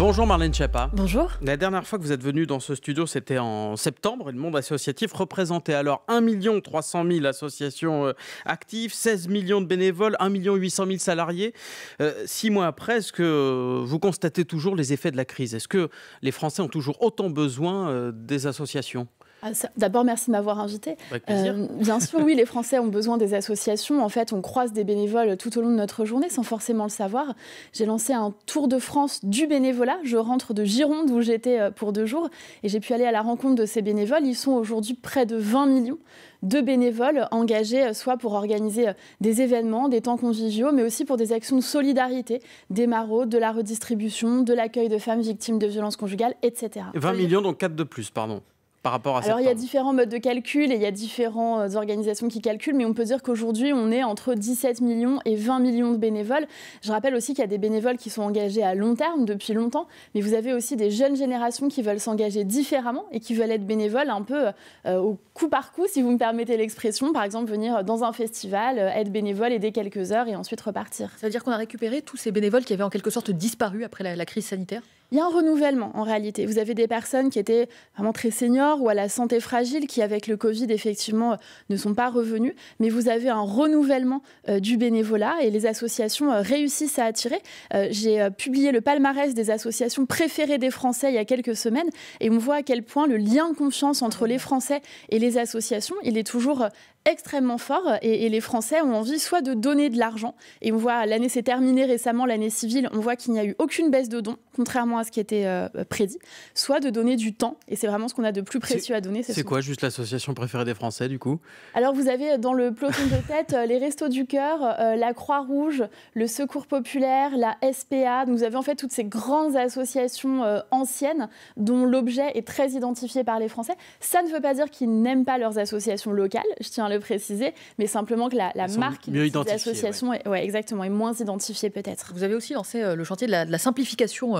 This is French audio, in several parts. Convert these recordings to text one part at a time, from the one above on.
Bonjour Marlène Schiappa. Bonjour. La dernière fois que vous êtes venue dans ce studio, c'était en septembre. le monde associatif représentait alors 1 300 000 associations euh, actives, 16 millions de bénévoles, 1 800 000 salariés. Euh, six mois après, est-ce que vous constatez toujours les effets de la crise Est-ce que les Français ont toujours autant besoin euh, des associations ah, d'abord, merci de m'avoir invité. Euh, bien sûr, oui, les Français ont besoin des associations. En fait, on croise des bénévoles tout au long de notre journée sans forcément le savoir. J'ai lancé un tour de France du bénévolat. Je rentre de Gironde où j'étais euh, pour deux jours et j'ai pu aller à la rencontre de ces bénévoles. Ils sont aujourd'hui près de 20 millions de bénévoles engagés, euh, soit pour organiser des événements, des temps conviviaux, mais aussi pour des actions de solidarité, des maraudes, de la redistribution, de l'accueil de femmes victimes de violences conjugales, etc. 20 millions, donc 4 de plus, pardon. Alors, il y a différents modes de calcul et il y a différentes euh, organisations qui calculent, mais on peut dire qu'aujourd'hui, on est entre 17 millions et 20 millions de bénévoles. Je rappelle aussi qu'il y a des bénévoles qui sont engagés à long terme depuis longtemps, mais vous avez aussi des jeunes générations qui veulent s'engager différemment et qui veulent être bénévoles un peu euh, au coup par coup, si vous me permettez l'expression. Par exemple, venir dans un festival, euh, être bénévole, aider quelques heures et ensuite repartir. Ça veut dire qu'on a récupéré tous ces bénévoles qui avaient en quelque sorte disparu après la crise sanitaire il y a un renouvellement en réalité. Vous avez des personnes qui étaient vraiment très seniors ou à la santé fragile qui, avec le Covid, effectivement, euh, ne sont pas revenues. Mais vous avez un renouvellement euh, du bénévolat et les associations euh, réussissent à attirer. J'ai publié le palmarès des associations préférées des Français il y a quelques semaines et on voit à quel point le lien de confiance entre les Français et les associations, il est toujours extrêmement fort et, et, les Français ont envie soit de donner de l'argent et on voit l'année s'est terminée récemment l'année civile on voit qu'il n'y a eu aucune baisse de dons contrairement ce qui était euh, prédit, soit de donner du temps. Et c'est vraiment ce qu'on a de plus précieux à donner. C'est quoi juste l'association préférée des Français du coup Alors vous avez euh, dans le peloton de tête euh, les Restos du Cœur, la Croix-Rouge, le Secours Populaire, la SPA. Donc, vous avez en fait toutes ces grandes associations anciennes dont l'objet est très identifié par les Français. Ça ne veut pas dire qu'ils n'aiment pas leurs associations locales, je tiens à le préciser, mais simplement que la, marque de associations ouais. Est, exactement, est moins identifiée peut-être. Vous avez aussi lancé le chantier de la, de la simplification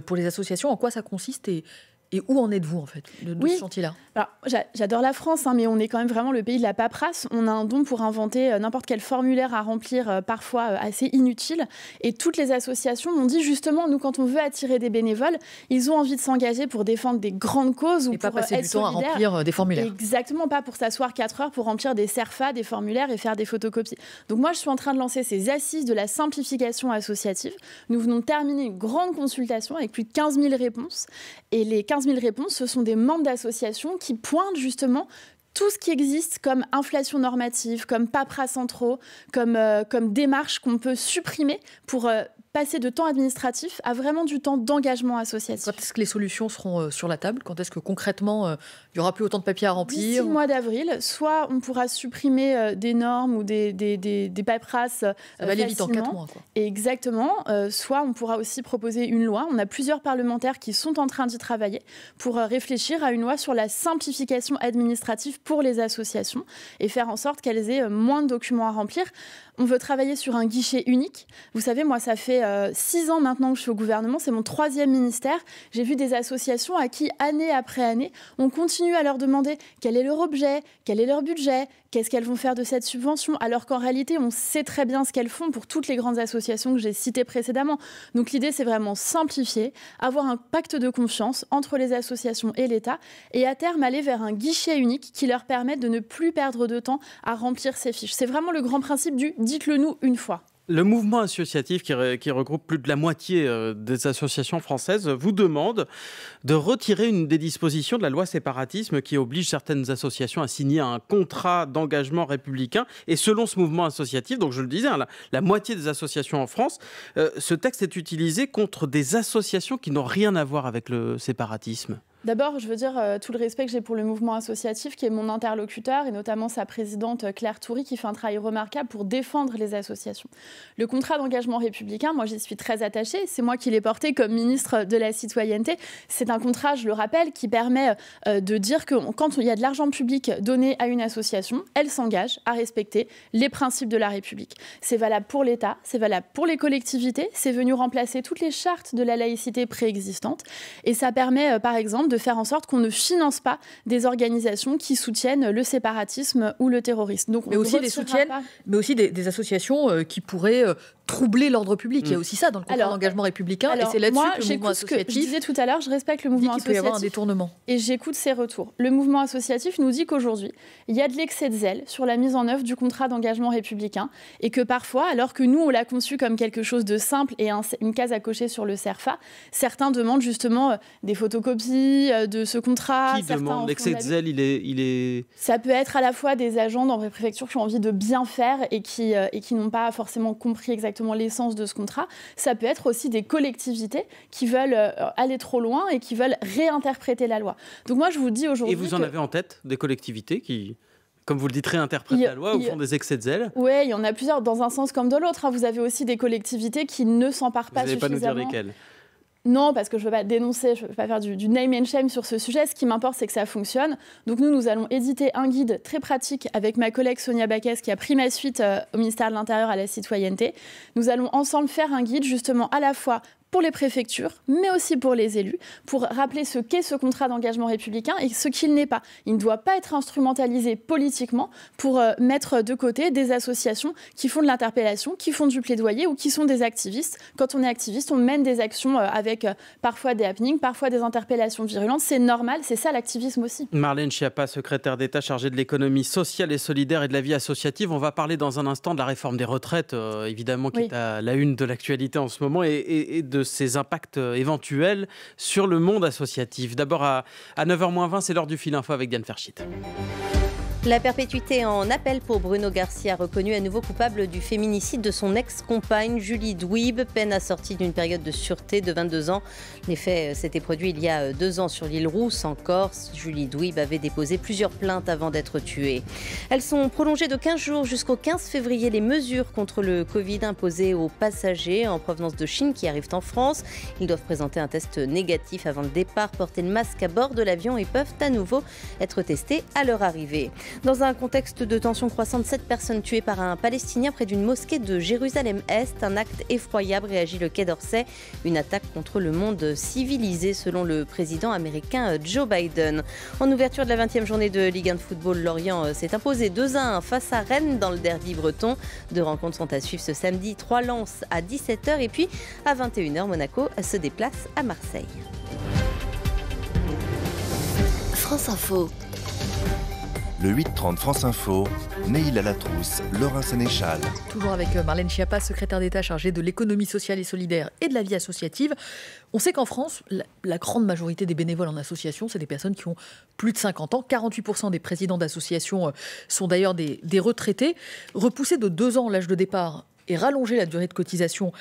pour les associations, en quoi ça consiste et, et où en êtes-vous en fait de, ce chantier-là j'adore la France, hein, mais on est quand même vraiment le pays de la paperasse. On a un don pour inventer euh, n'importe quel formulaire à remplir, euh, parfois euh, assez inutile. Et toutes les associations m'ont dit justement, nous, quand on veut attirer des bénévoles, ils ont envie de s'engager pour défendre des grandes causes et ou pas passer du temps à remplir des formulaires. Exactement, pas pour s'asseoir 4 heures pour remplir des serfas, des formulaires et faire des photocopies. Donc moi, je suis en train de lancer ces assises de la simplification associative. Nous venons de terminer une grande consultation avec plus de 15 000 réponses. Et les 15 15 000 réponses, ce sont des membres d'associations qui pointent justement tout ce qui existe comme inflation normative, comme paperas centraux, comme, euh, comme démarche qu'on peut supprimer pour euh, passer de temps administratif à vraiment du temps d'engagement associatif. Quand est-ce que les solutions seront euh, sur la table Quand est-ce que concrètement, euh, il n'y aura plus autant de papiers à remplir D'ici le mois d'avril, soit on pourra supprimer euh, des normes ou des, des, paperasses. Ça va aller vite en 4 mois. Exactement. soit on pourra aussi proposer une loi. On a plusieurs parlementaires qui sont en train d'y travailler pour réfléchir à une loi sur la simplification administrative pour les associations et faire en sorte qu'elles aient moins de documents à remplir. On veut travailler sur un guichet unique. Vous savez, moi, ça fait euh, six ans maintenant que je suis au gouvernement, c'est mon troisième ministère. J'ai vu des associations à qui, année après année, on continue à leur demander quel est leur objet, quel est leur budget, qu'est-ce qu'elles vont faire de cette subvention, alors qu'en réalité, on sait très bien ce qu'elles font pour toutes les grandes associations que j'ai citées précédemment. Donc l'idée, c'est vraiment simplifier, avoir un pacte de confiance entre les associations et l'État, et à terme aller vers un guichet unique qui leur permette de ne plus perdre de temps à remplir ces fiches. C'est vraiment le grand principe du dites-le nous une fois. Le mouvement associatif qui, regroupe plus de la moitié euh, des associations françaises vous demande de retirer une des dispositions de la loi séparatisme qui oblige certaines associations à signer un contrat d'engagement républicain. Et selon ce mouvement associatif, donc je le disais, hein, la, moitié des associations en France, euh, ce texte est utilisé contre des associations qui n'ont rien à voir avec le séparatisme. D'abord, je veux dire euh, tout le respect que j'ai pour le mouvement associatif, qui est mon interlocuteur, et notamment sa présidente euh, Claire Toury, qui fait un travail remarquable pour défendre les associations. Le contrat d'engagement républicain, moi j'y suis très attachée, c'est moi qui l'ai porté comme ministre de la Citoyenneté. C'est un contrat, je le rappelle, qui permet euh, de dire que quand il y a de l'argent public donné à une association, elle s'engage à respecter les principes de la République. C'est valable pour l'État, c'est valable pour les collectivités, c'est venu remplacer toutes les chartes de la laïcité préexistantes, et ça permet par exemple de faire en sorte qu'on ne finance pas des organisations qui soutiennent le séparatisme ou le terrorisme. Donc, mais, aussi des mais aussi des associations euh, qui pourraient euh, troubler l'ordre public. Il y a mm. aussi ça dans le contrat d'engagement républicain. et c'est là-dessus que le mouvement associatif. je disais tout à l'heure, je respecte le mouvement associatif. un détournement. Et j'écoute ses retours. Le mouvement associatif nous dit qu'aujourd'hui, il y a de l'excès de zèle sur la mise en œuvre du contrat d'engagement républicain et que parfois, alors que nous, on l'a conçu comme quelque chose de simple et une case à cocher sur le CERFA, certains demandent justement euh, des photocopies euh, de ce contrat. Qui demande l'excès de zèle il est, il est, Ça peut être à la fois des agents dans les préfectures qui ont envie de bien faire et qui, euh, et qui n'ont pas forcément compris exactement l'essence de ce contrat. Ça peut être aussi des collectivités qui veulent euh, aller trop loin et qui veulent réinterpréter la loi. Donc moi, je vous dis aujourd'hui. Et vous en avez en tête des collectivités qui comme vous le dites, réinterprètent la loi ou font des excès de zèle. Oui, il y en a plusieurs, dans un sens comme dans l'autre. Hein. Vous avez aussi des collectivités qui ne s'emparent pas suffisamment. Vous pas nous dire lesquelles non, parce que je ne veux pas dénoncer, je ne veux pas faire du, name and shame sur ce sujet. Ce qui m'importe, c'est que ça fonctionne. Donc nous, nous allons éditer un guide très pratique avec ma collègue Sonia Baquès, qui a pris ma suite euh, au ministère de l'Intérieur à la citoyenneté. Nous allons ensemble faire un guide justement à la fois pour les préfectures, mais aussi pour les élus, pour rappeler ce qu'est ce contrat d'engagement républicain et ce qu'il n'est pas. Il ne doit pas être instrumentalisé politiquement pour euh, mettre de côté des associations qui font de l'interpellation, qui font du plaidoyer ou qui sont des activistes. Quand on est activiste, on mène des actions euh, avec euh, parfois des happenings, parfois des interpellations virulentes. C'est normal, c'est ça l'activisme aussi. Marlène Schiappa, secrétaire d'État chargée de l'économie sociale et solidaire et de la vie associative. On va parler dans un instant de la réforme des retraites, évidemment, qui est à la une de l'actualité en ce moment, et de de ses impacts euh, éventuels sur le monde associatif. D'abord à, à 9h20, c'est l'heure du fil info avec Diane Ferchit. La perpétuité en appel pour Bruno Garcia, reconnu à nouveau coupable du féminicide de son ex-compagne Julie Douib, peine assortie d'une période de sûreté de 22 ans. Les faits euh, s'étaient produits il y a euh, deux ans sur l'île Rousse, en Corse. Julie Douib avait déposé plusieurs plaintes avant d'être tuée. Elles sont prolongées de 15 jours jusqu'au 15 février. Les mesures contre le Covid imposées aux passagers en provenance de Chine qui arrivent en France. Ils doivent présenter un test négatif avant le départ, porter le masque à bord de l'avion et peuvent à nouveau être testés à leur arrivée. Dans un contexte de tensions croissantes, sept personnes tuées par un Palestinien près d'une mosquée de Jérusalem-Est, un acte effroyable réagit le Quai d'Orsay, une attaque contre le monde civilisé selon le président américain euh, Joe Biden. En ouverture de la 20e journée de Ligue 1 de football, Lorient euh, s'est imposé 2-1 face à Rennes dans le derby breton. Deux rencontres sont à suivre ce samedi, trois lances à 17h et puis à 21h, Monaco se déplace à Marseille. France Info le 8-30 France Info, Neil Latrousse, Laurent Sénéchal. Toujours avec euh, Marlène Schiappa, secrétaire d'État chargée de l'économie sociale et solidaire et de la vie associative. On sait qu'en France, la, grande majorité des bénévoles en association, c'est des personnes qui ont plus de 50 ans. 48% des présidents d'associations euh, sont d'ailleurs des, retraités. Repousser de deux ans l'âge de départ et rallonger la durée de cotisation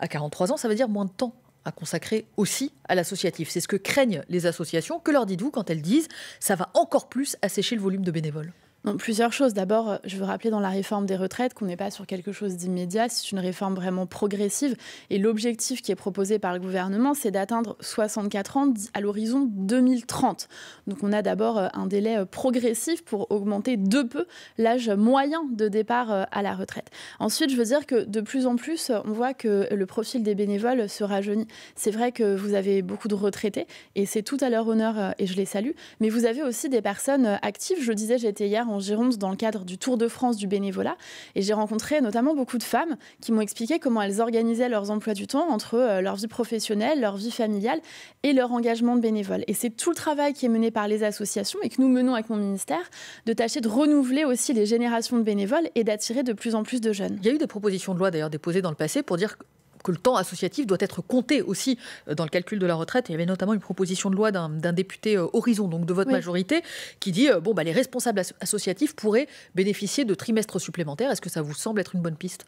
à 43 ans, ça veut dire moins de temps à consacrer aussi à l'associatif. C'est ce que craignent les associations. Que leur dites-vous quand elles disent ça va encore plus assécher le volume de bénévoles plusieurs choses. D'abord, euh, je veux rappeler dans la réforme des retraites qu'on n'est pas sur quelque chose d'immédiat, c'est une réforme vraiment progressive. Et l'objectif qui est proposé par le gouvernement, c'est d'atteindre 64 ans à l'horizon 2030. Donc on a d'abord euh, un délai euh, progressif pour augmenter de peu l'âge moyen de départ à la retraite. Ensuite, je veux dire que de plus en plus, on voit que le profil des bénévoles se rajeunit. C'est vrai que vous avez beaucoup de retraités, et c'est tout à leur honneur, et je les salue, mais vous avez aussi des personnes actives. Je disais, j'étais hier en en Gironde dans le cadre du Tour de France du bénévolat. Et j'ai rencontré notamment beaucoup de femmes qui m'ont expliqué comment elles organisaient leurs emplois du temps entre euh, leur vie professionnelle, leur vie familiale et leur engagement de bénévole. Et c'est tout le travail qui est mené par les associations et que nous menons avec mon ministère de tâcher de renouveler aussi les générations de bénévoles et d'attirer de plus en plus de jeunes. Il y a eu des propositions de loi d'ailleurs déposées dans le passé pour dire que le temps associatif doit être compté aussi euh, dans le calcul de la retraite. Il y avait notamment une proposition de loi d'un député euh, Horizon, donc de votre majorité, qui dit euh, bon, bah, les responsables associatifs pourraient bénéficier de trimestres supplémentaires. Est-ce que ça vous semble être une bonne piste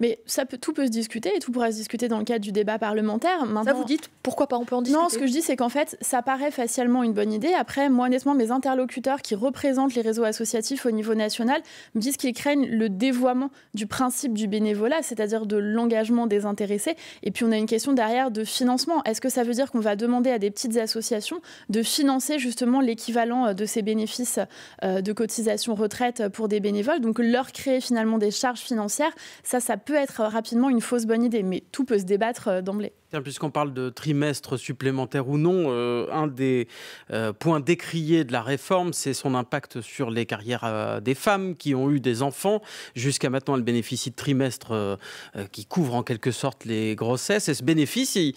mais ça tout peut se discuter et tout pourra se discuter dans le cadre du débat parlementaire. Maintenant, ça vous dites pourquoi pas on peut en discuter Non, ce que je dis c'est qu'en fait ça paraît facialement une bonne idée. Après, moi honnêtement, mes interlocuteurs qui représentent les réseaux associatifs au niveau national me disent qu'ils craignent le dévoiement du principe du bénévolat, c'est-à-dire de l'engagement des intérêts et puis on a une question derrière de financement. Est-ce que ça veut dire qu'on va demander à des petites associations de financer justement l'équivalent euh, de ces bénéfices euh, de cotisation retraite pour des bénévoles Donc leur créer finalement des charges financières, ça, ça peut être euh, rapidement une fausse bonne idée, mais tout peut se débattre d'emblée puisqu'on parle de trimestre supplémentaire ou non, euh, un des euh, points décriés de la réforme, c'est son impact sur les carrières euh, des femmes qui ont eu des enfants. Jusqu'à maintenant, elles bénéficient de trimestres qui couvrent en quelque sorte les grossesses. Et ce bénéfice, il,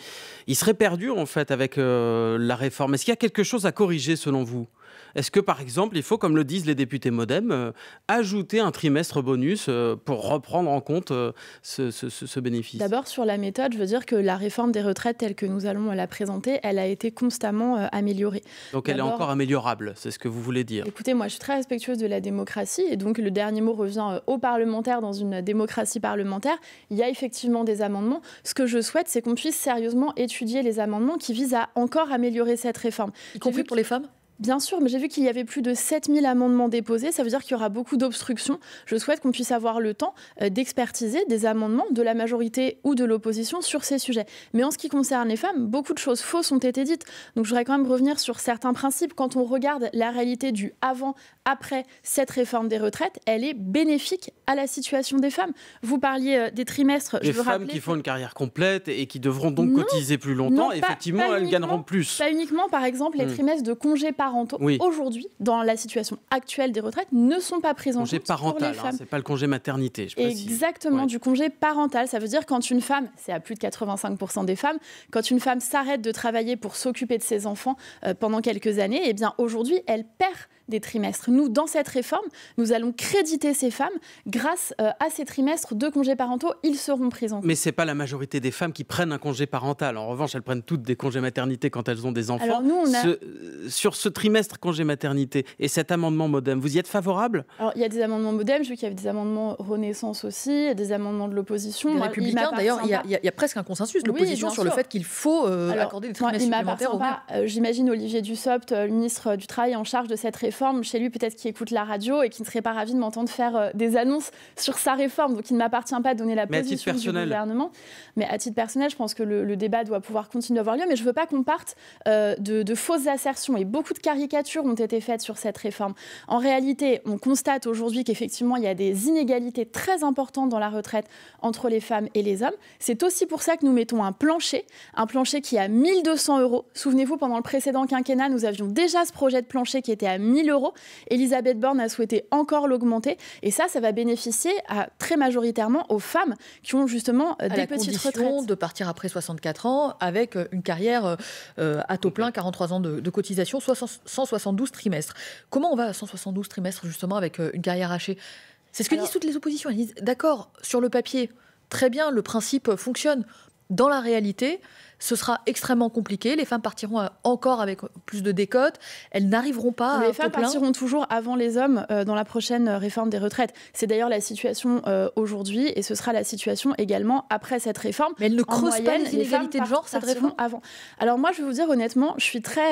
il serait perdu en fait avec la réforme. Est-ce qu'il y a quelque chose à corriger selon vous est-ce que, par exemple, il faut, comme le disent les députés modem, euh, ajouter un trimestre bonus euh, pour reprendre en compte euh, ce, ce, bénéfice D'abord, sur la méthode, je veux dire que la réforme des retraites telle que nous allons la présenter, elle a été constamment améliorée. Donc elle est encore améliorable, c'est ce que vous voulez dire Écoutez, moi, je suis très respectueuse de la démocratie et donc le dernier mot revient aux parlementaires dans une démocratie parlementaire. Il y a effectivement des amendements. Ce que je souhaite, c'est qu'on puisse sérieusement étudier les amendements qui visent à encore améliorer cette réforme. Y compris pour les femmes Bien sûr, mais j'ai vu qu'il y avait plus de 7000 amendements déposés. Ça veut dire qu'il y aura beaucoup d'obstructions. Je souhaite qu'on puisse avoir le temps euh, d'expertiser des amendements de la majorité ou de l'opposition sur ces sujets. Mais en ce qui concerne les femmes, beaucoup de choses fausses ont été dites. Donc je voudrais quand même revenir sur certains principes. Quand on regarde la réalité du avant, après cette réforme des retraites, elle est bénéfique à la situation des femmes. Vous parliez euh, des trimestres. Les je femmes qui font une carrière complète et qui devront donc cotiser plus longtemps, effectivement, elles gagneront plus. Pas uniquement, par exemple, les hmm. trimestres de congés par parentaux aujourd'hui, dans la situation actuelle des retraites, ne sont pas présents. en parental, hein, c'est pas le congé maternité, je Exactement, du congé parental. Ça veut dire quand une femme, c'est à plus de 85% des femmes, quand une femme s'arrête de travailler pour s'occuper de ses enfants euh, pendant quelques années, eh bien aujourd'hui, elle perd des trimestres. Nous, dans cette réforme, nous allons créditer ces femmes grâce euh, à ces trimestres de congés parentaux. Ils seront présents. Mais ce n'est pas la majorité des femmes qui prennent un congé parental. En revanche, elles prennent toutes des congés maternité quand elles ont des enfants. sur ce trimestre congé maternité et cet amendement modem, vous y êtes favorable il y a des amendements modem, je vois qu'il y a des amendements Renaissance aussi, des amendements de l'opposition. Les républicains, d'ailleurs, il y, a presque un consensus l'opposition sur le fait qu'il faut euh, accorder des trimestres moi, il euh, J'imagine Olivier Dussopt, le ministre du Travail en charge de cette réforme, chez lui, peut-être qui écoute la radio et qui ne serait pas ravi de m'entendre faire euh, des annonces sur sa réforme. Donc il ne m'appartient pas de donner la position du gouvernement. Mais à titre personnel, je pense que le, débat doit pouvoir continuer d'avoir lieu. Mais je ne veux pas qu'on parte euh, de, fausses assertions. Et beaucoup de caricatures ont été faites sur cette réforme. En réalité, on constate aujourd'hui qu'effectivement, il y a des inégalités très importantes dans la retraite entre les femmes et les hommes. C'est aussi pour ça que nous mettons un plancher, un plancher qui est à 1200 euros. Souvenez-vous, pendant le précédent quinquennat, nous avions déjà ce projet de plancher qui était à 1000 euros euros. Elisabeth Borne a souhaité encore l'augmenter. Et ça, ça va bénéficier à, très majoritairement aux femmes qui ont justement euh, des petites retraites. de partir après 64 ans avec euh, une carrière euh, à taux plein, 43 ans de, cotisation, 172 trimestres. Comment on va à 172 trimestres justement avec une carrière hachée c'est ce que disent toutes les oppositions. Elles disent d'accord, sur le papier, très bien, le principe fonctionne. Dans la réalité, ce sera extrêmement compliqué. Les femmes partiront euh, encore avec plus de décotes. Elles n'arriveront pas les à. Les femmes partiront toujours avant les hommes euh, dans la prochaine euh, réforme des retraites. C'est d'ailleurs la situation aujourd'hui et ce sera la situation également après cette réforme. Mais elle ne creuse pas les inégalités de genre, cette réforme avant. Alors moi, je vais vous dire honnêtement, je suis très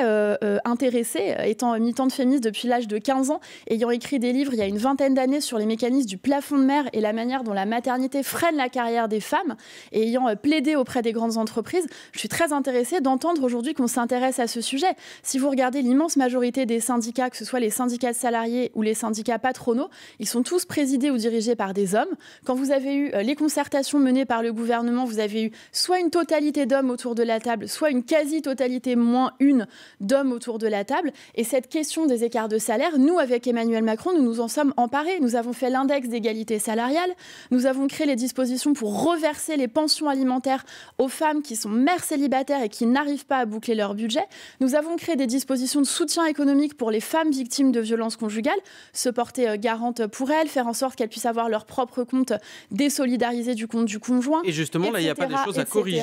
intéressée, étant militante féministe depuis l'âge de 15 ans, ayant écrit des livres il y a une vingtaine d'années sur les mécanismes du plafond de mer et la manière dont la maternité freine la carrière des femmes, et ayant plaidé auprès des grandes entreprises je suis très intéressée d'entendre aujourd'hui qu'on s'intéresse à ce sujet. Si vous regardez l'immense majorité des syndicats, que ce soit les syndicats de salariés ou les syndicats patronaux, ils sont tous présidés ou dirigés par des hommes. Quand vous avez eu euh, les concertations menées par le gouvernement, vous avez eu soit une totalité d'hommes autour de la table, soit une quasi-totalité moins une d'hommes autour de la table. Et cette question des écarts de salaire, nous, avec Emmanuel Macron, nous nous en sommes emparés. Nous avons fait l'index d'égalité salariale, nous avons créé les dispositions pour reverser les pensions alimentaires aux femmes qui sont mères célibataires et qui n'arrivent pas à boucler leur budget, nous avons créé des dispositions de soutien économique pour les femmes victimes de violences conjugales, se porter euh, garante pour elles, faire en sorte qu'elles puissent avoir leur propre compte désolidarisé du compte du conjoint. Et justement, là, il n'y a pas de choses à corriger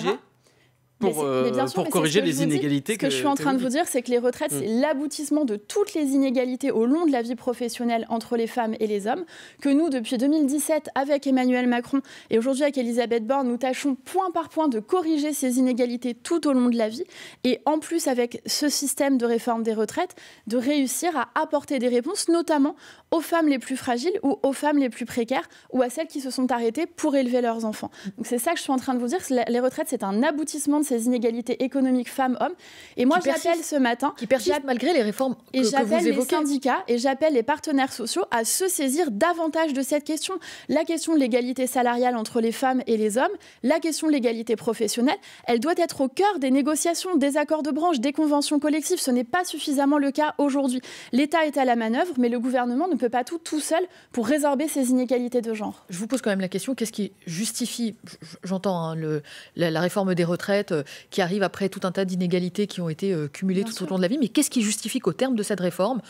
pour, euh, pour corriger les inégalités. ce que je suis en train de vous dire, c'est que les retraites, mm. c'est l'aboutissement de toutes les inégalités au long de la vie professionnelle entre les femmes et les hommes, que nous, depuis 2017, avec Emmanuel Macron et aujourd'hui avec Elisabeth Borne, nous tâchons point par point de corriger ces inégalités tout au long de la vie. Et en plus, avec ce système de réforme des retraites, de réussir à apporter des réponses, notamment aux femmes les plus fragiles ou aux femmes les plus précaires ou à celles qui se sont arrêtées pour élever leurs enfants. Donc c'est ça que je suis en train de vous dire. Les retraites, c'est un aboutissement de ces inégalités économiques femmes-hommes. Et moi, j'appelle ce matin. Qui persiste malgré les réformes que, Et j'appelle les syndicats et j'appelle les partenaires sociaux à se saisir davantage de cette question. La question de l'égalité salariale entre les femmes et les hommes, la question de l'égalité professionnelle, elle doit être au cœur des négociations, des accords de branche, des conventions collectives. Ce n'est pas suffisamment le cas aujourd'hui. L'État est à la manœuvre, mais le gouvernement ne peut pas tout tout seul pour résorber ces inégalités de genre. Je vous pose quand même la question, qu'est-ce qui justifie, j'entends hein, la, réforme des retraites euh, qui arrive après tout un tas d'inégalités qui ont été euh, cumulées tout au long de la vie, mais qu'est-ce qui justifie qu'au terme de cette réforme,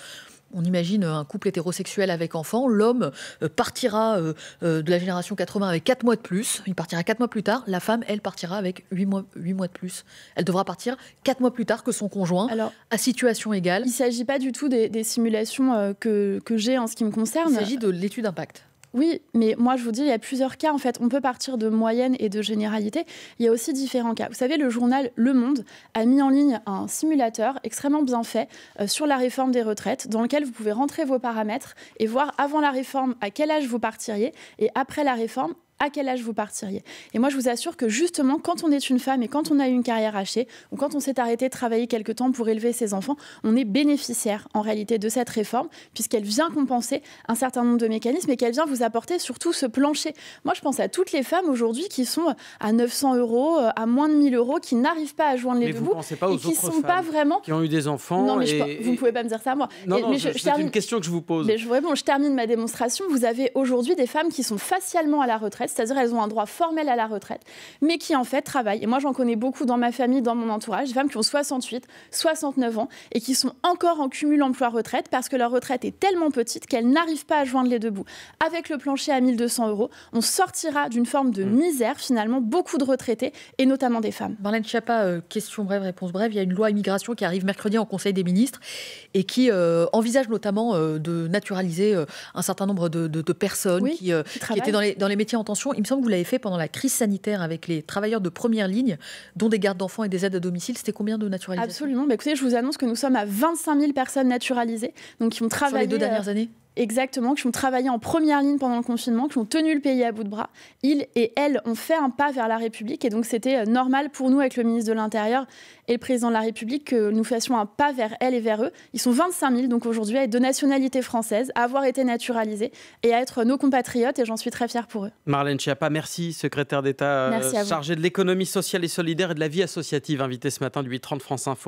on imagine un couple hétérosexuel avec enfant, l'homme euh, partira euh, euh, de la génération 80 avec 4 mois de plus, il partira 4 mois plus tard, la femme, elle, partira avec 8 mois, 8 mois de plus. Elle devra partir 4 mois plus tard que son conjoint, à situation égale. Il ne s'agit pas du tout des, simulations que, que j'ai en ce qui me concerne. Il s'agit de l'étude d'impact. Oui, mais moi je vous dis, il y a plusieurs cas en fait. On peut partir de moyenne et de généralité. Il y a aussi différents cas. Vous savez, le journal Le Monde a mis en ligne un simulateur extrêmement bien fait euh, sur la réforme des retraites, dans lequel vous pouvez rentrer vos paramètres et voir avant la réforme à quel âge vous partiriez et après la réforme à quel âge vous partiriez. Et moi, je vous assure que justement, quand on est une femme et quand on a eu une carrière hachée, ou quand on s'est arrêté de travailler quelque temps pour élever ses enfants, on est bénéficiaire en réalité de cette réforme, puisqu'elle vient compenser un certain nombre de mécanismes et qu'elle vient vous apporter surtout ce plancher. Moi, je pense à toutes les femmes aujourd'hui qui sont à 900 euros, à moins de 1000 euros, qui n'arrivent pas à joindre les mais deux bouts pas et qui ne sont pas vraiment... Qui ont eu des enfants... Non, mais vous ne pouvez pas me dire ça à moi. Non, non, c'est une question que je vous pose. Mais je, je termine ma démonstration. Vous avez aujourd'hui des femmes qui sont facialement à la retraite c'est-à-dire elles ont un droit formel à la retraite, mais qui en fait travaillent. Et moi, j'en connais beaucoup dans ma famille, dans mon entourage, des femmes qui ont 68, 69 ans et qui sont encore en cumul emploi-retraite parce que leur retraite est tellement petite qu'elles n'arrivent pas à joindre les deux bouts. Avec le plancher à 1200 euros, on sortira d'une forme de mmh. misère finalement beaucoup de retraités et notamment des femmes. Marlène Chiappa, euh, question brève, réponse brève. Il y a une loi immigration qui arrive mercredi en Conseil des ministres et qui euh, envisage notamment euh, de naturaliser un certain nombre de, personnes qui, étaient dans les, métiers en il me semble que vous l'avez fait pendant la crise sanitaire avec les travailleurs de première ligne, dont des gardes d'enfants et des aides à domicile. C'était combien de naturalisés Absolument. Bah, écoutez, je vous annonce que nous sommes à 25 000 personnes naturalisées, donc qui ont travaillé. les deux euh, dernières années exactement, qui ont travaillé en première ligne pendant le confinement, qui ont tenu le pays à bout de bras. Ils et elles ont fait un pas vers la République et donc c'était euh, normal pour nous, avec le ministre de l'Intérieur et le président de la République, que nous fassions un pas vers elles et vers eux. Ils sont 25 000 donc aujourd'hui à être de nationalité française, à avoir été naturalisés et à être nos compatriotes et j'en suis très fière pour eux. Marlène Chiappa, merci, secrétaire d'État euh, chargée de l'économie sociale et solidaire et de la vie associative, invitée ce matin du 830 France Info.